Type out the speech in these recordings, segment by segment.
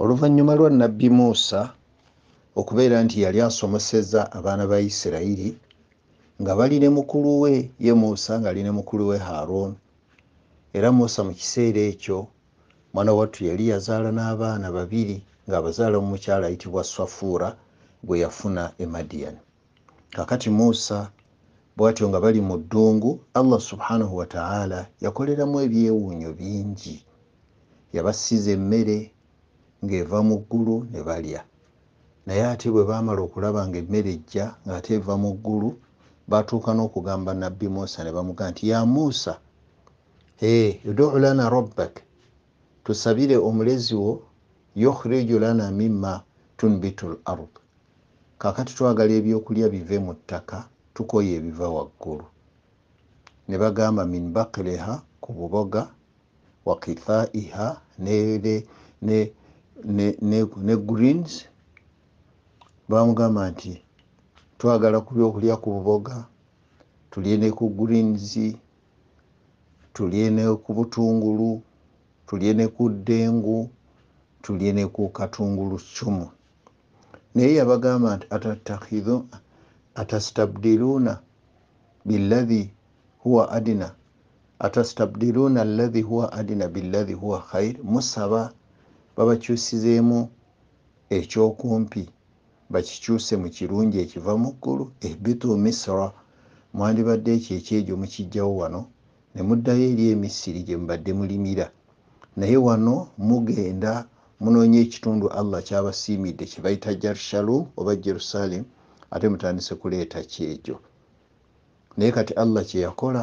oluvannyuma lwa nabbi muusa okubeera nti yali asomeseza abaana ba isirairi nga bali ne mukulu we ye muusa ngaali ne mukulu we haron era muusa mu kiseera ekyo mwana wattu yali yazaala n'abaana babiri ngaabazaala mu mukyala ayitibwa swafuura gwe yafuna e madiyani kakati muusa bwatyo nga bali mu ddungu allah subhanahu wataala yakoleramu ebyewuunyo bingi yabasiza emmere ng'eva mu ggulu ne balya naye ate bwe baamala okulaba nga emmere ejja ng'ate eva mu ggulu baatuuka n'okugamba nabbi muusa ne bamugamba nti ya muusa eh, uduu lana robbak tusabire omulezi wo yukhriju lana mima tunbitu l ard kakati twagala ebyokulya bive mu ttaka tukoye ebiva waggulu ne bagamba min bakliha ku buboga wa kithaiha ne greens bamugamba nti twagala kubyokulya ku buboga tulye ne ku greens tulye ne ku butungulu tulye ne ku ddengu tulye ne ku katungulu cumu naye yabagamba nti atatakidhu atastabdiluna biladhi huwa adina atastabdiluna alladhi huwa adina biladhi huwa khair musaba babakyusizeemu ekyokumpi bakikyuse mu kirungi ekiva mu ggulu ebitu misira mwandibadde ekyo ekyejo mukijjawo wano ne muddayo eri emisiri gye mubadde mulimira naye wano mugenda munoonya ekitundu allah kyabasiimidde kyebayita jerusalemu oba jerusalemu ate mutandise kuleeta kyekyo naye kati allah kyeyakola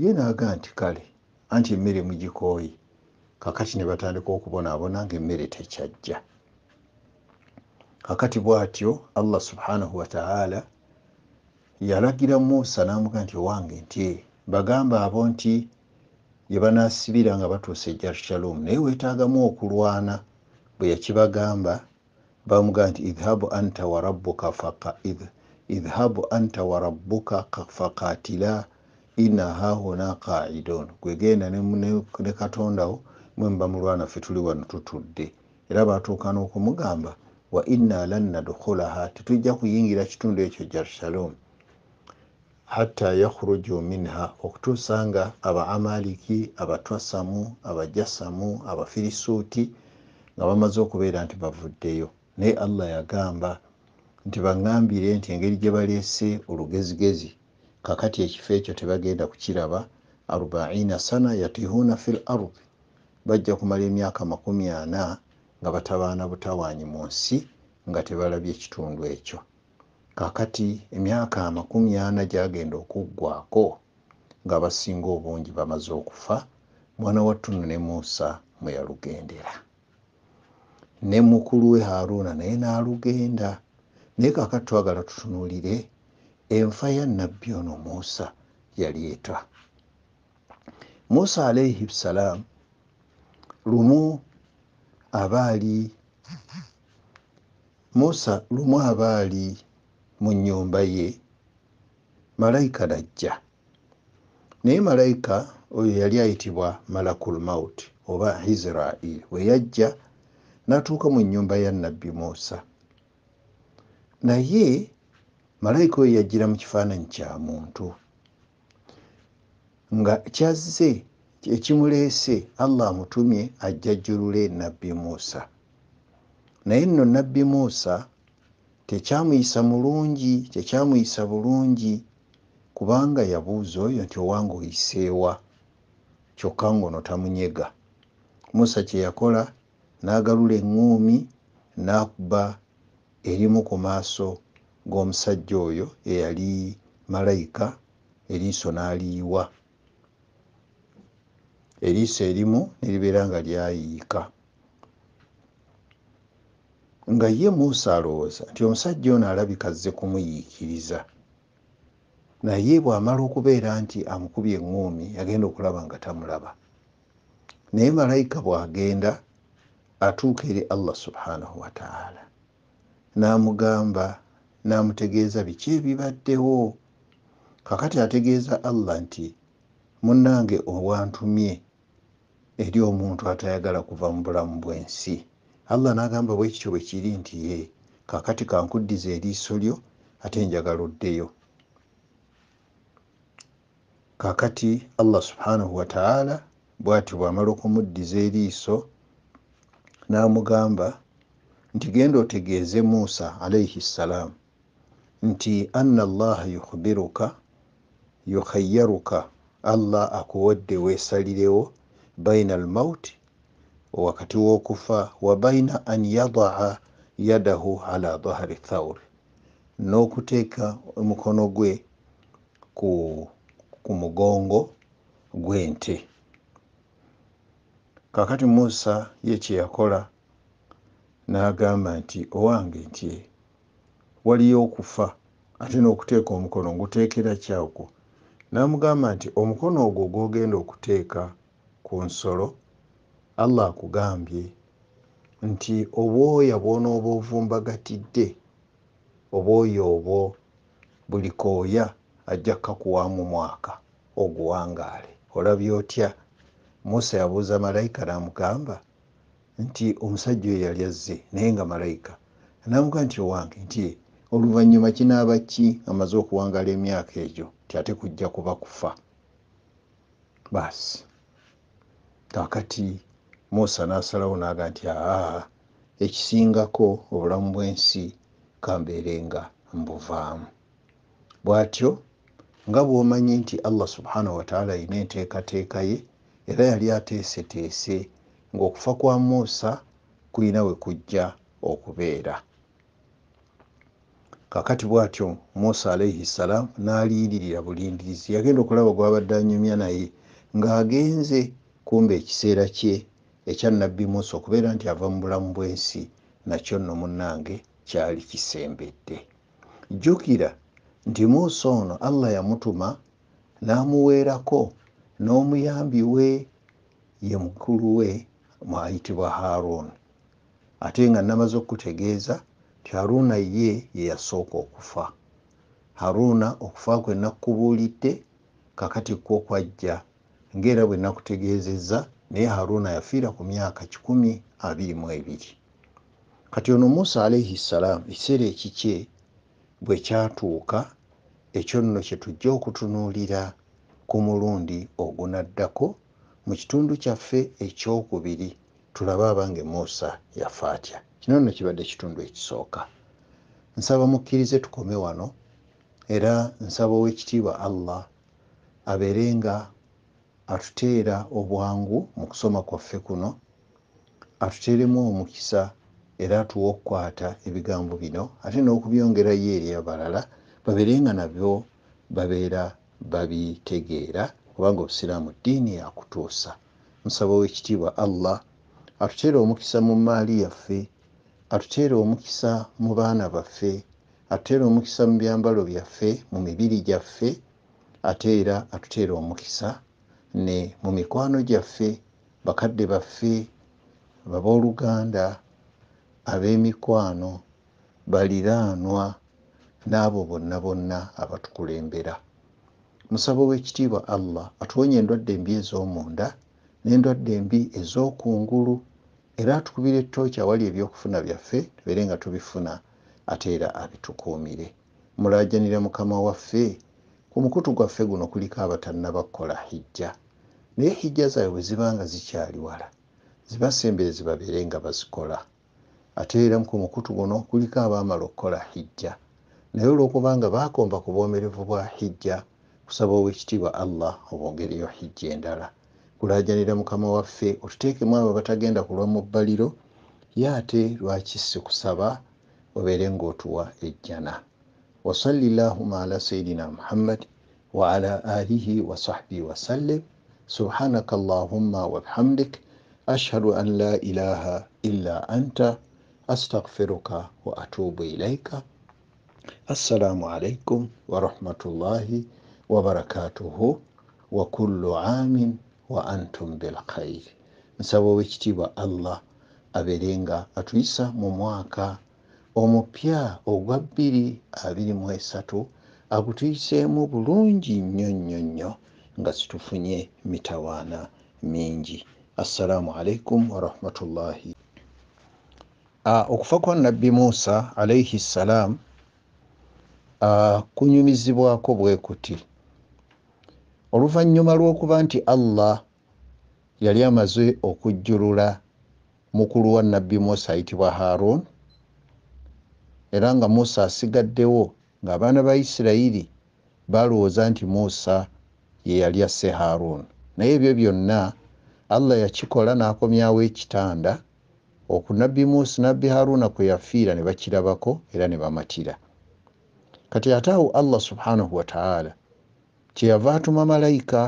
ye naaga nti kale anti emmere mugikooye kakati ne batandika okubonaabona ngaemmere tekyajja kakati bwatyo allah subhanahu wataala yalagira musa namuga nti owange nti bagamba abo nti yebanasibira nga batuusa e jerusalemu naye wetaagamu okulwana bwe yakibagamba bamugamba nti ihabu anta warabuka idhhabu anta warabuka fakatila ina hahuna qaidon gwegenda ne katondawo mwemba mulwanaffe tuli wano tutudde era batuuka n'okumugamba wa inna lan nadukulaha tetujja kuyingira kitundu ekyo jerusalem hatta yakhuruju minha okutuusa nga aba amaliki abatwasamu abajasamu abafirisuuti nga bamaze okubeera nti bavuddeyo naye allah yagamba nti baŋambire nti engeri gye baleese olugezigezi kakati ekifo ekyo tebagenda kukiraba arbaina sana yatihuuna fi lardi bajja kumala emyaka makumi ana nga batabaana butawaanyi mu nsi nga tebalabye ekitundu ekyo kakati emyaka amakumi ana gyagenda okuggwaako nga basinga obungi bamaze okufa mwana wa ttuno ne muusa mwe yalugendera ne mukulu we haruuna naye n'alugenda naye kakati twagala tutunuulire enfa ya nabbi ono muusa yali etwa muusa alaihi salaamu lumu abaali musa lumu abaali mu nnyumba ye malayika najja naye malayika oyo yali ayitibwa malakul maut oba israil we yajja n'atuuka mu nnyumba ya nabbi musa naye malayika oyo yajjira mu kifaananyi kya muntu nga kyazze ekimuleese allah amutumye ajja jjulule nabbi muusa naye nno nabbi muusa tekyamuyisa mulungi tekyamuyisa bulungi kubanga yabuuza oyo nti owange oyiseewa kyokka ngono tamunyega muusa kye yakola n'agalula eŋŋuumi n'akuba erimu ku maaso g'omusajja oyo eyali malayika eriiso n'aliyiwa eriiso erimu neribeera nga lyayiika nga ye muusa alowooza nti omusajja ono alabika zze kumuyiikiriza naye bwamala okubeera nti amukubye eŋŋoomi agenda okulaba nga tamulaba naye malayika bwagenda atuuka eri allah subhanahu wataala n'amugamba n'amutegeeza biki ebibaddewo kakati ategeeza allah nti munnange owantumye eri omuntu atayagala kuva mu bulamu bwensi allah n'agamba bwekityo bwe kiri nti ye kakati kankuddiza eriiso lyo ate njagala oddeyo kakati allah subhanahu wataala bwati bwamala okumuddiza eriiso n'amugamba nti genda otegeeze muusa alaihi ssalaamu nti anna allaha yukhbiruka yukhayyaruka allah akuwadde weesalirewo baina almaut wakati wokufa wa baina an yadaa yadahu ala dhahari thauri nokuteeka omukono gwe ku, ku mugongo gwente kakati musa ye kyeyakola nagamba nti owange nti waliyo okufa ate nokuteeka omukono ngutekera kyakwo namugamba nti omukono ogwo gwogenda okuteeka ku nsolo allah akugambye nti obwoya bwonooba ovumbagatidde obwoya obwo buli kooya ajja kkakuwaamu mwaka oguwangaale olabye otya musa yabuuza malayika n'amugamba nti omusajja oyo yali azze naye nga malayika namugamba nti owange nti oluvannyuma kinaaba ki amaze okuwangaala emyaka egyo ti ate kujja kuba kufa baasi kakati musa nasalawo naga nti aa ekisingako obulamu bwensi kambeerenga mbuvaamu bwatyo nga bwomanyi nti allah subhanahu wataala alina enteekateeka ye era yali ateeseteese ngaokufa kwa muusa kulina we kujja okubeera kakati bwatyo muusa alaihi ssalaamu naaliyirira bulindirizi yagenda okulaba gwabadde anyumya naye ng'agenze kumbe ekiseera kye ekya nabbi musa okubeera nti ava mu bulamu bw'ensi nakyo nno munnange kyali kisembedde jjukira nti musa ono allah yamutuma n'amuweerako n'omuyambi we ye mukulu we mwayitibwa haruni ate nga namaze okutegeeza ti haruna ye yeyasooka okufa haruna okufa kwenakukubuulidde kakati kwokwajja ngaera bwe nakutegeezezza naye haruna yafiira ku myaka kikumi abiri mu ebiri kati ono musa alaihi ssalaamu ekiseera ekikye bwe kyatuuka ekyo nno kye tujja okutunuulira ku mulundi ogunaddako mu kitundu kyaffe ekyokubiri tulabe abange musa yafa atya kino nno kibadde kitundu ekisooka nsaba mukkirize tukome wano era nsaba ow'ekitiibwa allah abeerenga atuteera obwangu mu kusoma kwaffe kuno atuteeremu omukisa era atuwa okukwata ebigambo bino ate n'okubyongerayo eri abalala babeere nga nabyo babeera babitegeera kubanga obusiraamu ddiini yakutuusa musaba wekitiibwa allah atuteere omukisa mu maali yaffe atuteere omukisa mu baana baffe atuteere omukisa mu byambalo byaffe mu mibiri gyaffe ate era atuteere omukisa ne mu mikwano gyaffe bakadde baffe abooluganda ab'emikwano baliraanwa n'abo bonna bonna abatukulembera musabo w'ekitiibwa allah atuwonye endwadde embi ez'omunda n'endwadde embi ez'okungulu era atukubira ettooki awali ebyokufuna byaffe tubeere nga tubifuna ate era abitukuumire mulaajanira mukama waffe ku mukutu gwaffe guno kuliko abatanna bakkola hijja naye hijja zaabwe ziba nga zikyali wala zibasemberezi babeere nga bazikola ate era ku mukutu guno kuliko abaamala okukola hijja naye olw'okubanga baakomba ku bwomerevu bwa hijja kusaba ow'ekitiibwa allah obongereyo hijja endala kulaajanira mukama waffe otuteekemu abo batagenda kulwa mu bbaliro ye ate lwaki si kusaba obeere ngaotuwa ejjana wasalli llahuma ala sayidina muhammad waala alihi wasahbihi wasallim subhanaka allahumma wa bihamdik ashhadu an la ilaha illa anta astaghfiruka wa atubu ilaika assalamu alaikum wa rahmatullahi wa barakatuhu wa kullu amin wa antum bilkhair nsaba ow'ekitiibwa allah abeere nga atuyisa mu mwaka omupya ogwa 2023 agutuyiseemu bulungi nnyo nnyo nnyo nga situfunye mitawaana mingi assalaamu alaikum warahmatullahi okufa kwa nabbi musa alaihi ssalaam kunyumizibwako bwekuti oluvannyuma lw'okuba nti allah yali amaze okujjulula mukulu wa nabbi musa ayitibwa haron era nga musa asigaddewo ng'abaana ba isirairi balowooza nti musa yeyali asse haruuni naye ebyo byonna allah yakikola n'akomyawo ekitanda okunabbi musi nabbi haruuna kwe yafiira ne bakirabako era ne bamatira kati ate awo allah subhanahu wataala kyeyava atuma malayika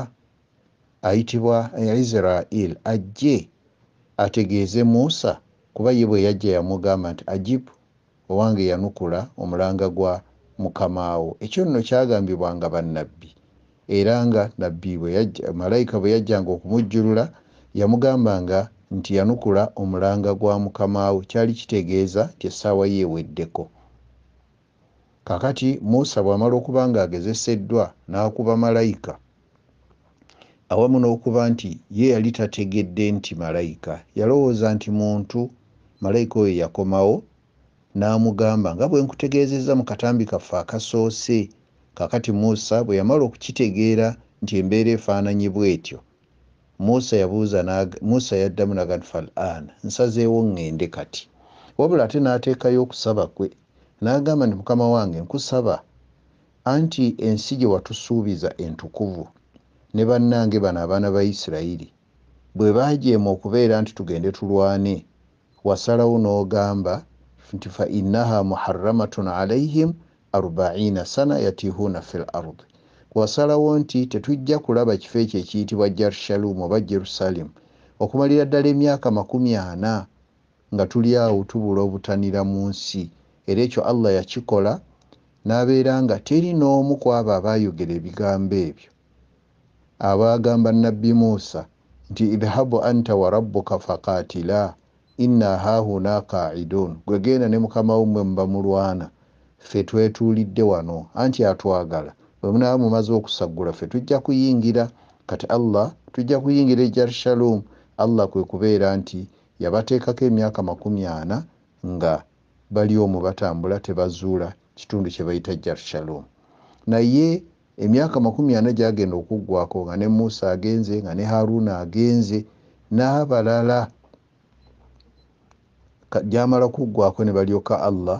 ayitibwa israil ajje ategeeze musa kuba ye bwe yajja yamugamba nti ajibu owange yanukula omulanga gwa mukamaawo ekyo nno kyagambibwanga bannabbi era nga nabbi malayika bwe yajjanga okumujjulula yamugambanga nti yanukula omulanga gwa mukamaawe kyali kitegeeza nti essaawa yeeweddeko kakati musa bw'amala okuba nga agezeseddwa n'akuba malayika awamu n'okuba nti ye yali tategedde nti malayika yalowooza nti muntu malayika oyo yakomawo n'amugamba nga bwe nkutegeezezza mu katambi kaffe akasoose kakati musa bwe yamala okukitegeera nti embeera efaananyi bwetyo musa yabuuza musa yaddamu nagad falan nsazeewo ŋŋende kati wabula ate n'ateekayo okusaba kwe n'agamba nti mukama wange nkusaba anti ensi gye watusuubiza entukuvu ne bannange bano abaana ba isirayiri bwe baajeema okubeera nti tugende tulwane wasalawo n'ogamba nti fainaha muharamatun alaihim 40 sana yatihuuna fi lardi wasalawo nti tetujja kulaba kifo ekyo ekiyitibwa jerusalemu oba jerusalemu okumalira ddala emyaka 40 nga tuli awo tubula obutanira mu nsi era ekyo allah yakikola n'abeera nga teri n'omu ku abo abaayogera ebigambo ebyo abaagamba nabbi muusa nti idhabu anta wa rabuka fakatila ina hahuna kaidun gwegenda ne mukama wumwe muba mulwana ffe twetuulidde wano anti atwagala bwemunaba mumaze okusaggula ffe tujja kuyingira kati allah tujja kuyingira ejerusalemu allah kwe kubeera nti yabateekako emyaka makumi ana nga bali omwo batambula tebazuula kitundu kyebayita jerusalemu naye emyaka makumi ana gyagenda okuggwako nga ne muusa agenze nga ne haruuna agenze n'abalala gyamala kuggwako ne balyoka allah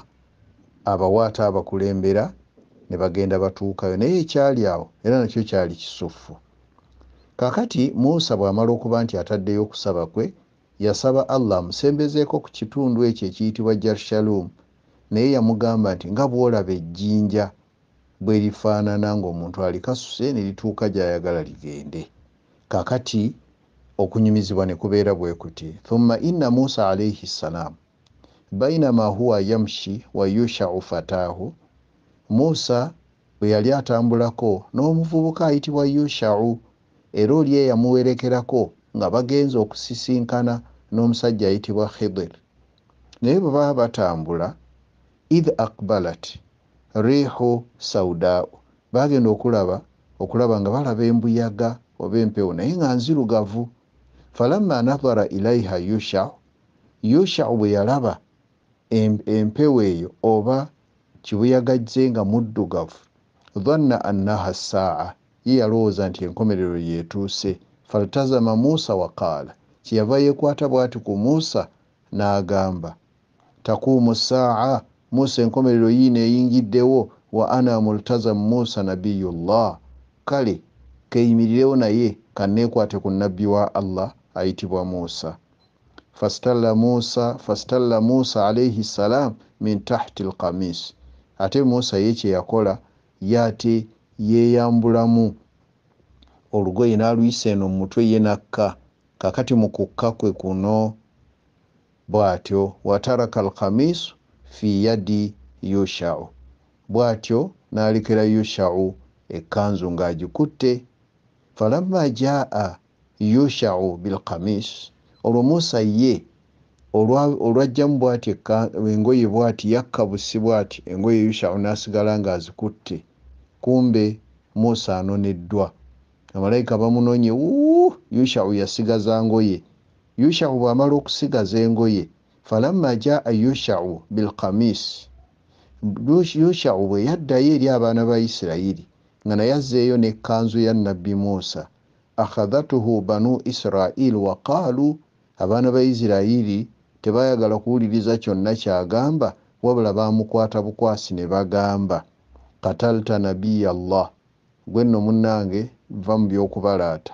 abawaata abakulembera ne bagenda batuukayo naye ekyali awo era nakyo kyali kisuffu kakati musa bwamala okuba nti ataddeyo okusaba kwe yasaba allah amusembezeeko ku kitundu ekyo ekiyitibwa jerusalemu naye yamugamba nti nga bwolaba ejjinja bwe lifaanana ngaomuntu alikasuse ne lituuka gyayagala ligende kakati okunyumizibwa ne kubeera bwekuti thumma inna musa alaihi ssalaamu bainama huwa yamshi wayushau fatahu musa weyali atambulako n'omuvubuka ayitibwa yushau era oli eyamuwerekerako nga bagenza okusisinkana n'omusajja ayitibwa khidir naye bwe baa batambula ith akbalat rihu saudau bagenda okulaba okulaba nga balaba embuyaga oba empewo naye nga nzirugavu falamma nahara ilaiha yushau yushau bwe yalaba empewo eyo oba kibuyagajze nga muddugavu dhanna annaha saa ye yalowooza nti enkomerero yetuuse faltazama musa waqaala kyeyava yekwata bwati ku musa n'agamba takuumu saa musa enkomerero yiina eyingiddewo wa ana multazamu musa nabiyu llah kale keyimirirewo naye kanekwate ku nabbi wa allah ayitibwa musa fastalla musa fastalla musa alaihi salam min tahti alkamis ate musa ye kye yakola ye ate yeeyambulamu olugoye n'aluyisa eno mutwe ye kakati mukukka kwe kuno bw'atyo wataraka alkamis fi yadi yushau bw'atyo n'alekera yushau ekanzu ngaagikutte falamma jaa yushau bilkamis olwo musa ye olwajjamu bwati engoye bwati yakkabusibwa ati engoye yushau nasigala ngaazikutte kumbe musa anoneddwa amalayika bamunonye uu yushau yasigaza ngoye yushau bwamala okusigaza engoye falamma jaa yushau bilkamis yushau bwe yaddayo eri abaana ba isirairi nga naye azzeeyo nekkanzu ya nabbi musa akhadhatuhu banu israil waqaalu abaana ba isirairi tebayagala kuwuliriza kyonna kyagamba wabula bamukwata bukwasi ne bagamba katalta nabiya llah gwe nno munnange va mu byokubalaata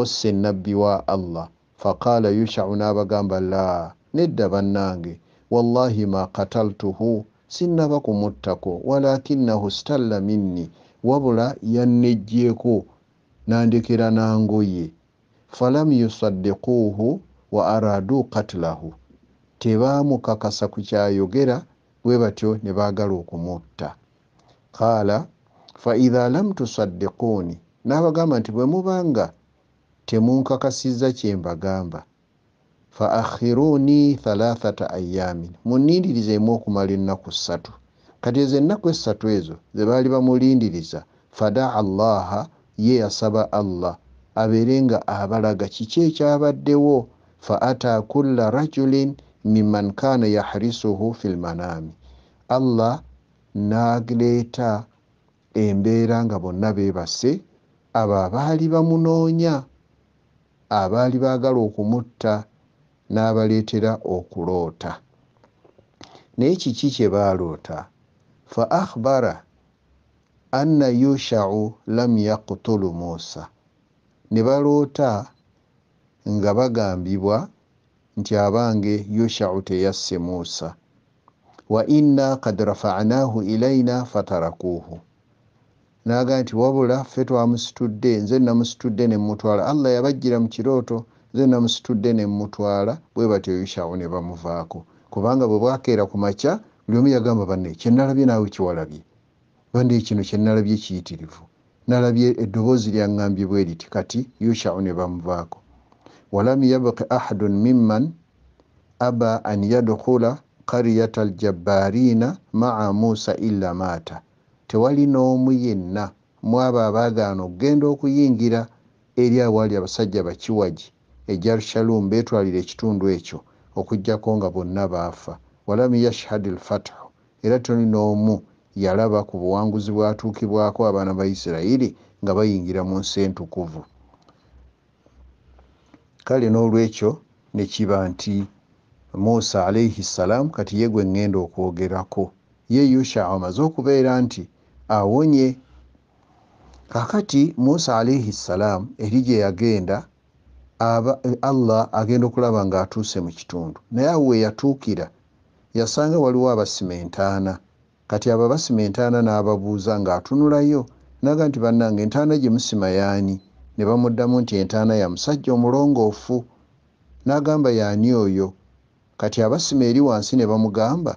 osse nabbi wa allah faqaala yushau n'abagamba la nedda bannange wallahi ma kataltuhu sinnaba kumuttako walakinahu stalla minni wabula yannejjeeko nandekera nangoye falam yusaddikuuhu wa araduu katlahu tebaamukakasa ku kyayogera bwe batyo ne baagala okumutta qaala faidha lam tusaddikuuni n'abagamba nti bwe mubanga temunkakasizza kyembagamba fa akhiruuni thalathata ayamin munindirizeemu okumala ennaku ssatu kati ezo ennaku essatu ezo ze baali bamulindiriza fadaa allaha ye yasaba allah abeere nga abalaga kiki ekyabaddewo fa ata kulla rajulin miman kana yahrisuhu fi lmanami allah naleeta embeera nga bonna beebase abo abaali bamunoonya abaali baagala okumutta n'abaleetera okuloota naye kiki kye baaloota fa akhbara anna yushau lam yaqutulu muusa ne baloota nga bagambibwa nti abange yoshau teyasse muusa wa inna kad rafanahu ilaina fatarakuhu naga nti wabula ffe twamusitudde nze namusitudde nemutwala allah yabajjira mu kirooto nze namusitudde nemutwala bwe batyo yoshau ne bamuvaako kubanga bwe bwakeera ku makya buli omu yagamba banne kyenalabye naawe kiwalabye bannee kino kyenalabye kiyitirivu nalabye eddoboozi lyaŋŋambye bwe riti kati yushau ne bamuvaako walam yabuki ahadun miman aba an yadkula qariyata aljabbariina maa musa illa maata tewali n'omu yenna mwaba abaagaana okugenda okuyingira eri awali abasajja bakiwagi ejerusalemu betwalira ekitundu ekyo okugjako nga bonna baafa walam yashhad lfathu era toni n'omu yalaba ku buwanguzi bwatuukibwako abaana ba isirairi nga bayingira mu nsi entukuvu kale n'olwekyo nekiba nti musa alaihi ssalaamu kati ye gwe ŋŋenda okwogerako ye yusha amaze okubeera nti awonye kakati musa alaihi ssalaamu eri gye yagenda allah agenda okulaba ng'atuuse mu kitundu naye awo we yatuukira yasanga waliwo abasima entaana kati abo basima entaana n'ababuuza ng'atunulayo naga nti bannange entaana gye musima yaani ne bamuddamu nti entaana ya musajja omulongoofu n'agamba yaani oyo kati abasima eri wansi ne bamugamba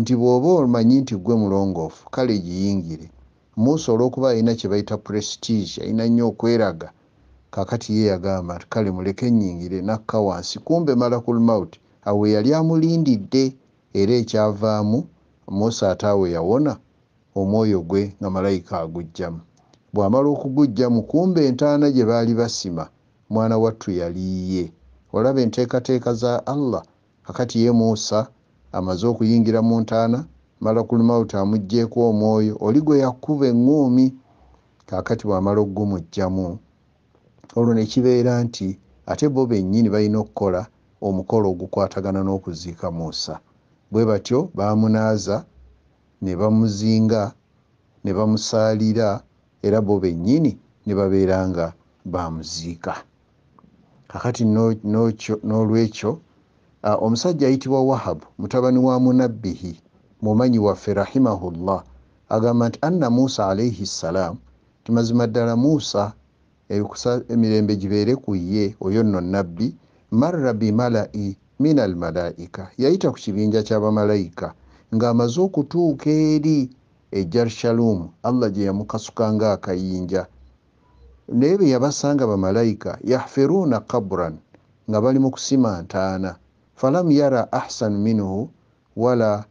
nti bw'oba omanyi nti gwe mulongoofu kale giyingire muusa olw'okuba alina kye bayita prestige alina nnyo okweraga kakati ye yagamba nti kale muleke nnyingire nakka wansi kumbe malakulmaut awo eyali amulindidde era ekyavaamu musa ate awe yawona omwoyo gwe nga malayika agugjamu bwamala okugujja mukumba entaana gye baali basima mwana wattu yaliiye olaba enteekateeka za allah kakati ye musa amaze okuyingira mu ntaana malakulumauta amugjeeku omwoyo oli gwe yakuba eŋŋumi kakati bwamala okugumugjamu olwo nekibeera nti ate bo bennyini balina okukola omukolo ogukwatagana n'okuziika musa bwe batyo bamunaaza ne bamuzinga ne bamusaalira era bo bennyini ne babeera nga bamuziika kakati n'olwekyo omusajja ayitibwa wahabu mutabani wa munabbihi mumanyi waffe rahimahullah agamba nti anna musa alaihi ssalaamu timazima ddala musa emirembe gibeere ku ye oyo nno nabbi marra bimalai minal malaika yayita ku kibinja kyabamalayika ng'amaze okutuuka eri ejjarushalumu allah gye yamukasukanga akayinja naye bwe yabasanga bamalayika yahfiruuna kaburan nga bali mu kusima ntaana falam yara ahsan minhu wala,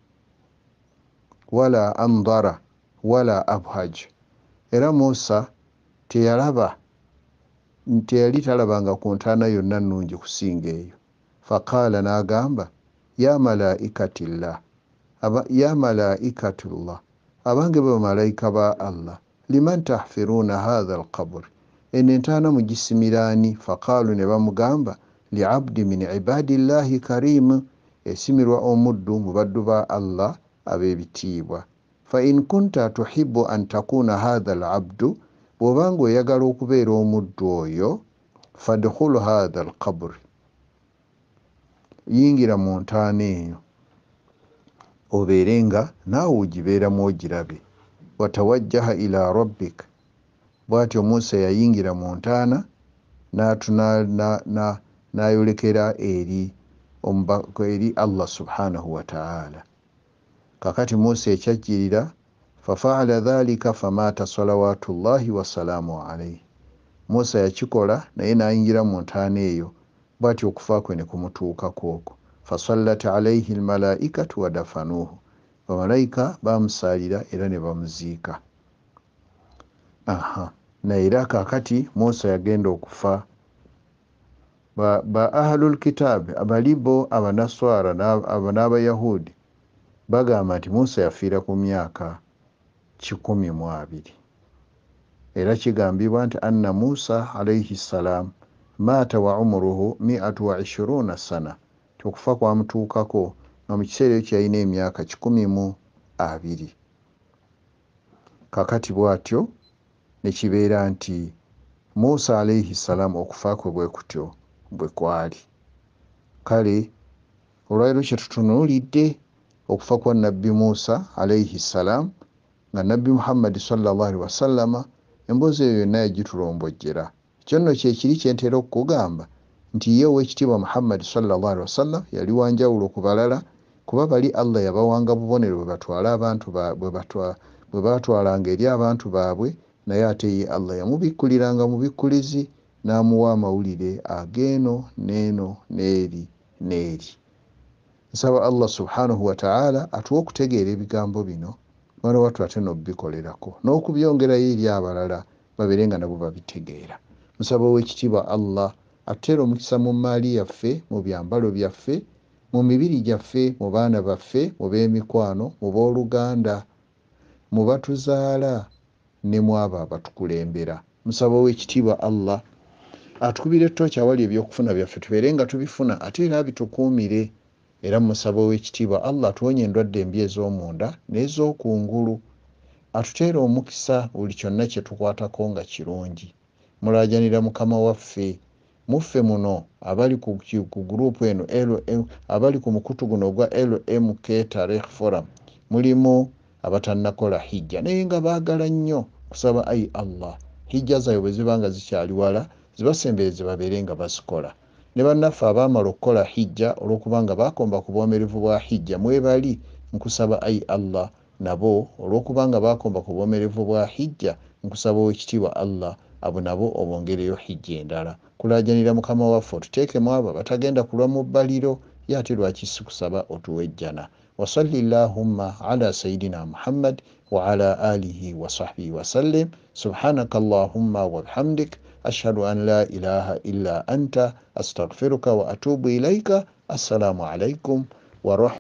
wala andara wala abhaj era musa teyalaba teyali talabanga ku ntaana yonna nnungi kusinga eyo faqala n'agamba ya malaikatillah ya malaikatullah abange ba malaika ba allah liman tahfiruuna hadha alqaburi ene entaana mugisimirani faqaalu ne bamugamba liabdi min ibadillahi karimu esimirwa omuddu mubaddu ba allah ab'ebitiibwa fain kunta tuhibu an takuna hadha alabdu bw'obanga oyagala okubeera omuddu oyo fadkhulu hatha alqaburi yingira mu ntaana eyo obeere nga naawe ogibeeramu ogirabe watawajjaha ila rabbik bw'atyo musa yayingira mu ntaana n'ayolekera eri eri allah subhanahu wataala kakati musa ekyajjirira fafaala dhalika famaata salawatullahi wasalaamu alaihi musa yakikola naye n'ayingira mu ntaana eyo bwatyo okufa kwe ne kumutuukako okwo fasallat alaihi lmalaikatu wadafanuhu bamalaika bamusalira era ne bamuziika aha naye era kakati musa yagenda okufa ba ahlu lkitaabi abalibo abanaswara n'abayahudi bagamba nti musa yafiira ku myaka kikumi mu abiri era kigambibwa nti anna musa alaihi ssalaamu maata wa umuruhu miatu wa ishiruuna sana okufa kwamutuukako nomukiseera ekyo kyalina emyaka kikumi mu abiri kakati bwatyo nekibeera nti musa alaihi ssalaamu okufa kwe bwe kutyo bwe kwali kale olwaliro kyetutunuulidde okufa kwa nabbi musa alaihi ssalaamu nga nabbi muhammadi sallaalwasallama emboozi eyo yonna yagitulombojera kyonno kyekiri kyentera okukugamba nti ye owekitiibwa muhammadi sawasalam yali wanjawulo ku balala kuba bali allah yabawanga bubonero bwe batwalanga eri abantu baabwe naye ate ye allah yamubikkuliranga mubikkulizi n'amuwa amawulire ageeno neeno n'eri n'eri nsaba allah subhanahu wataala atuwa okutegeera ebigambo bino mwana watu ate n'obubikolerako n'okubyongerayo eri abalala babeere nga nabo babitegeera nsaba ow'ekitiibwa allah atutera omukisa mu maali yaffe mu byambalo byaffe mu mibiri gyaffe mu baana baffe mu b'emikwano mu b'oluganda mu batuzaala ne mu abo abatukulembera nsaba ow'ekitiibwa allah atukubira ettooki awali ebyokufuna byaffe tubeere nga tubifuna ate era bitukuumire era mumusaba ow'ekitiibwa allah atuwonye endwadde embi ez'omunda n'ez'okungulu atuteera omukisa buli kyonna kye tukwatako nga kirungi mulaajanira mukama waffe muffe muno abali ku gurupu eno abali ku mukutu guno ogwa lmk tarikh forum mulimu abatannakola hijja naye nga baagala nnyo kusaba ai allah hijja zaabwe bwe ziba nga zikyali wala zibasembereze babeere nga bazikola ne bannaffe abaamala okukola hijja olw'okuba nga baakomba ku bwomerevu bwa hijja mwebali nkusaba ai allah nabo olw'okuba nga baakomba ku bwomerevu bwa hijja nkusaba owekitiibwa allah abo nabo obongereyo hijja endala kulajanira mukama waffe otuteekemu abo abatagenda kulwa mu bbaliro ye ate lwaki sikusaba otuwejjana wasalli llahumma ala sayidina muhammad وعلى آله وصحبه وسلم سبحانك اللهم وبحمدك أشهد أن لا إله إلا أنت أستغفرك وأتوب ilaika السلام alaikum ورحمة